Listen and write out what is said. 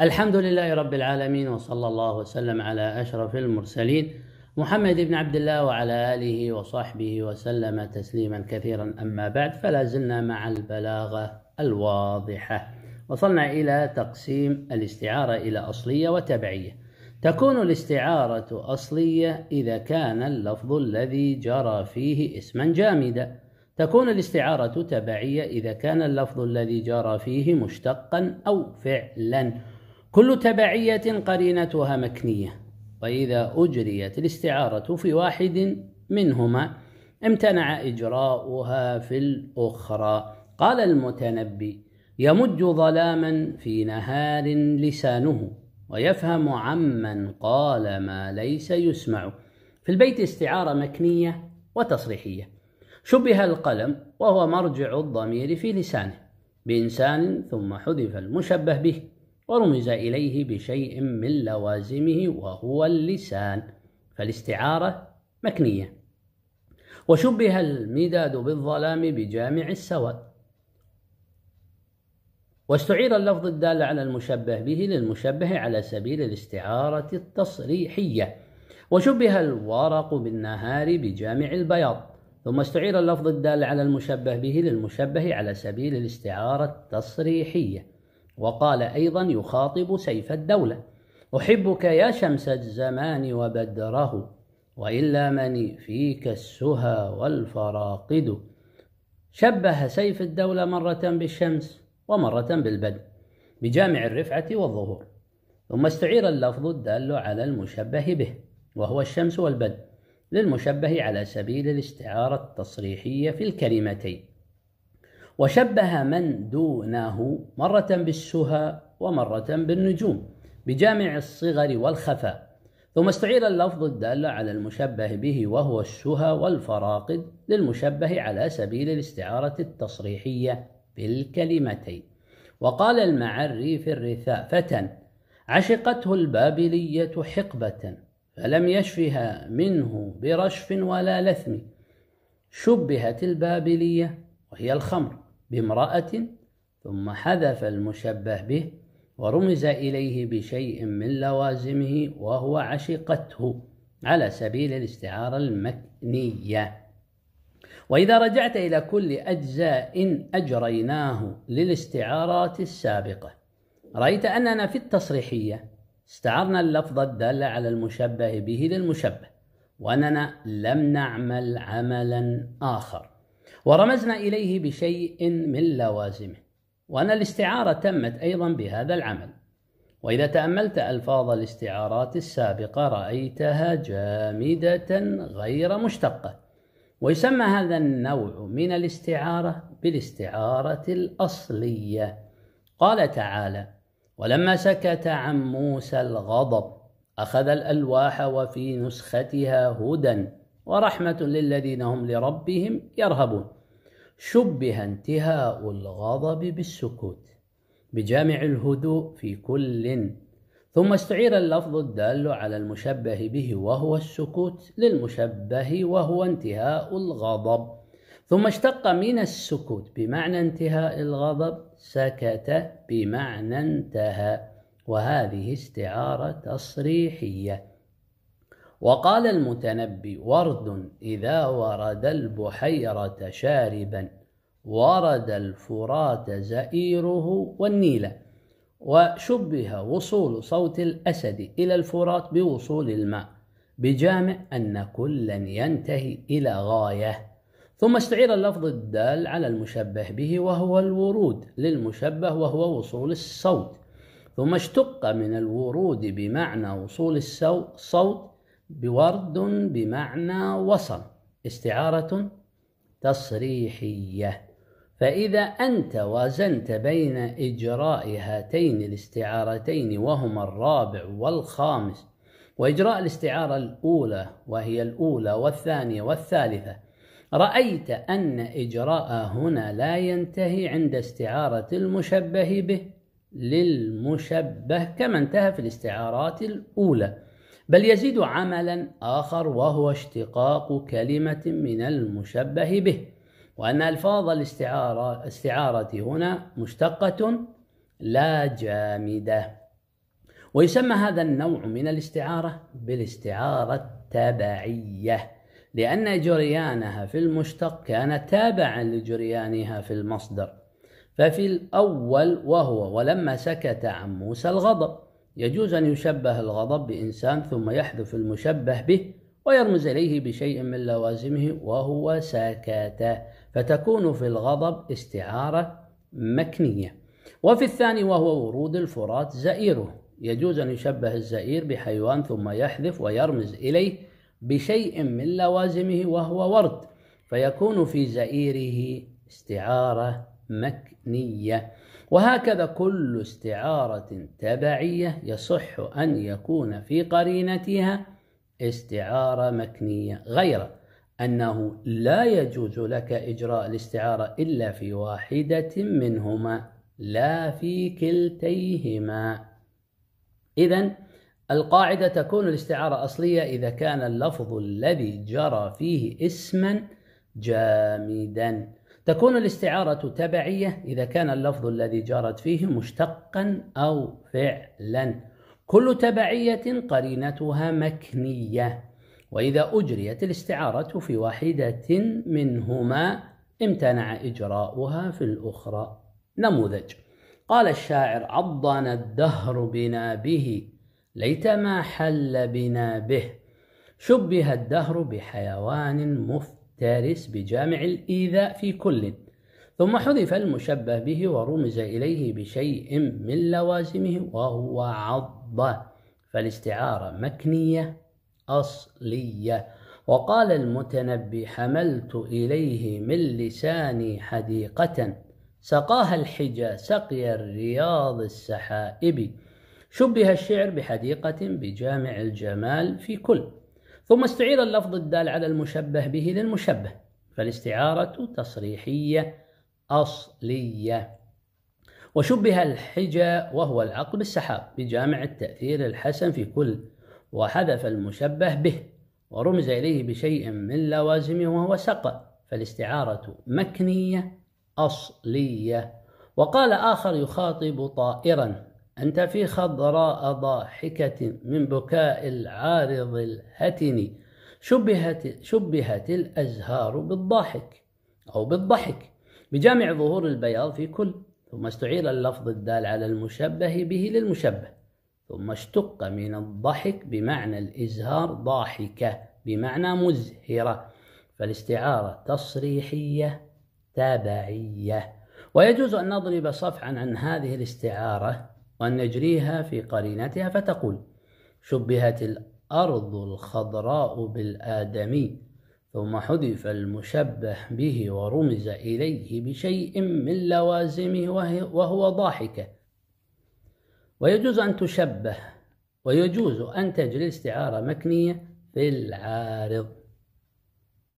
الحمد لله رب العالمين وصلى الله وسلم على أشرف المرسلين محمد بن عبد الله وعلى آله وصحبه وسلم تسليما كثيرا أما بعد فلا زلنا مع البلاغة الواضحة وصلنا إلى تقسيم الاستعارة إلى أصلية وتبعية تكون الاستعارة أصلية إذا كان اللفظ الذي جرى فيه اسما جامدا تكون الاستعارة تبعية إذا كان اللفظ الذي جرى فيه مشتقا أو فعلا كل تبعية قرينتها مكنية وإذا أجريت الاستعارة في واحد منهما امتنع إجراؤها في الأخرى قال المتنبي يمج ظلاما في نهار لسانه ويفهم عمن قال ما ليس يسمع في البيت استعارة مكنية وتصريحية شبه القلم وهو مرجع الضمير في لسانه بإنسان ثم حذف المشبه به ورمز إليه بشيء من لوازمه وهو اللسان فالاستعارة مكنية وشبه المداد بالظلام بجامع السواد واستعير اللفظ الدال على المشبه به للمشبه على سبيل الاستعارة التصريحية وشبه الورق بالنهار بجامع البياض ثم استعير اللفظ الدال على المشبه به للمشبه على سبيل الاستعارة التصريحية وقال أيضا يخاطب سيف الدولة أحبك يا شمس الزمان وبدره وإلا من فيك السهى والفراقد شبه سيف الدولة مرة بالشمس ومرة بالبدر بجامع الرفعة والظهور ثم استعير اللفظ الدال على المشبه به وهو الشمس والبدر للمشبه على سبيل الاستعارة التصريحية في الكلمتين وشبه من دونه مرة بالسهى ومرة بالنجوم بجامع الصغر والخفاء ثم استعير اللفظ الدال على المشبه به وهو السهى والفراقد للمشبه على سبيل الاستعارة التصريحية بالكلمتين وقال المعري في الرثاء فتى عشقته البابلية حقبة فلم يشفها منه برشف ولا لثم شبهت البابلية وهي الخمر بامرأة ثم حذف المشبه به ورمز إليه بشيء من لوازمه وهو عشقته على سبيل الاستعارة المكنية وإذا رجعت إلى كل أجزاء أجريناه للاستعارات السابقة رأيت أننا في التصريحية استعرنا اللفظ الدال على المشبه به للمشبه وأننا لم نعمل عملا آخر ورمزنا إليه بشيء من لوازمه وأن الاستعارة تمت أيضا بهذا العمل وإذا تأملت ألفاظ الاستعارات السابقة رأيتها جامدة غير مشتقة ويسمى هذا النوع من الاستعارة بالاستعارة الأصلية قال تعالى ولما سكت عن موسى الغضب أخذ الألواح وفي نسختها هدى ورحمة للذين هم لربهم يرهبون شبه انتهاء الغضب بالسكوت بجامع الهدوء في كل ثم استعير اللفظ الدال على المشبه به وهو السكوت للمشبه وهو انتهاء الغضب ثم اشتق من السكوت بمعنى انتهاء الغضب سكت بمعنى انتهى وهذه استعارة تصريحية وقال المتنبي ورد إذا ورد البحيرة شاربا ورد الفرات زئيره والنيل وشبه وصول صوت الأسد إلى الفرات بوصول الماء بجامع أن كلا ينتهي إلى غاية ثم استعير اللفظ الدال على المشبه به وهو الورود للمشبه وهو وصول الصوت ثم اشتق من الورود بمعنى وصول الصوت بورد بمعنى وصل استعارة تصريحية فإذا أنت وازنت بين إجراء هاتين الاستعارتين وهما الرابع والخامس وإجراء الاستعارة الأولى وهي الأولى والثانية والثالثة رأيت أن إجراء هنا لا ينتهي عند استعارة المشبه به للمشبه كما انتهى في الاستعارات الأولى بل يزيد عملا آخر وهو اشتقاق كلمة من المشبه به وأن ألفاظ الاستعارة استعارة هنا مشتقة لا جامدة ويسمى هذا النوع من الاستعارة بالاستعارة التبعية لأن جريانها في المشتق كان تابعا لجريانها في المصدر ففي الأول وهو ولما سكت عن موسى الغضب يجوز أن يشبه الغضب بإنسان ثم يحذف المشبه به ويرمز إليه بشيء من لوازمه وهو سكاته فتكون في الغضب استعارة مكنية وفي الثاني وهو ورود الفرات زئيره يجوز أن يشبه الزئير بحيوان ثم يحذف ويرمز إليه بشيء من لوازمه وهو ورد فيكون في زئيره استعارة مكنية وهكذا كل استعارة تبعية يصح أن يكون في قرينتها استعارة مكنية غير أنه لا يجوز لك إجراء الاستعارة إلا في واحدة منهما لا في كلتيهما إذا القاعدة تكون الاستعارة أصلية إذا كان اللفظ الذي جرى فيه اسما جامدا تكون الاستعارة تبعية إذا كان اللفظ الذي جرت فيه مشتقا أو فعلا كل تبعية قرينتها مكنية وإذا أجريت الاستعارة في واحدة منهما امتنع إجراؤها في الأخرى نموذج قال الشاعر عضنا الدهر بنا به ليت ما حل بنا به شبه الدهر بحيوان مفتر دارس بجامع الإيذاء في كل ثم حذف المشبه به ورمز إليه بشيء من لوازمه وهو عض فالاستعارة مكنية أصلية وقال المتنبي حملت إليه من لساني حديقة سقاها الحجى سقي الرياض السحائب شبه الشعر بحديقة بجامع الجمال في كل ثم استعير اللفظ الدال على المشبه به للمشبه فالاستعارة تصريحية أصلية وشبه الحجا وهو العقل بالسحاب بجامع التأثير الحسن في كل وحذف المشبه به ورمز إليه بشيء من لوازمه وهو سقى فالاستعارة مكنية أصلية وقال آخر يخاطب طائرا أنت في خضراء ضاحكة من بكاء العارض الهتن شبهت, شبهت الأزهار بالضاحك أو بالضحك بجامع ظهور البياض في كل ثم استعير اللفظ الدال على المشبه به للمشبه ثم اشتق من الضحك بمعنى الإزهار ضاحكة بمعنى مزهرة فالاستعارة تصريحية تابعية ويجوز أن نضرب صفحا عن هذه الاستعارة وأن نجريها في قرينتها فتقول شبهت الأرض الخضراء بالآدمي ثم حذف المشبه به ورمز إليه بشيء من لوازمه وهو ضاحكة ويجوز أن تشبه ويجوز أن تجري استعارة مكنية في العارض